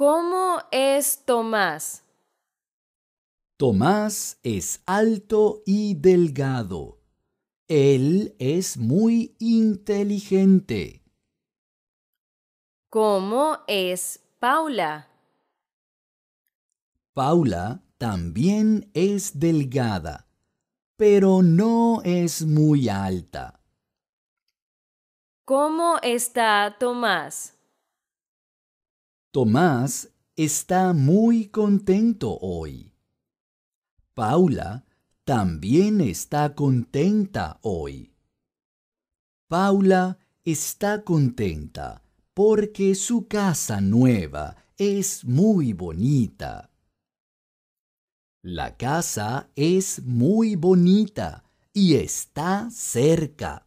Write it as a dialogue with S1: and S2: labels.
S1: ¿Cómo es Tomás?
S2: Tomás es alto y delgado. Él es muy inteligente.
S3: ¿Cómo es Paula?
S2: Paula también es delgada, pero no es muy alta.
S1: ¿Cómo está Tomás?
S2: Tomás está muy contento hoy. Paula también está contenta hoy. Paula está contenta porque su casa nueva es muy bonita. La casa es muy bonita y está cerca.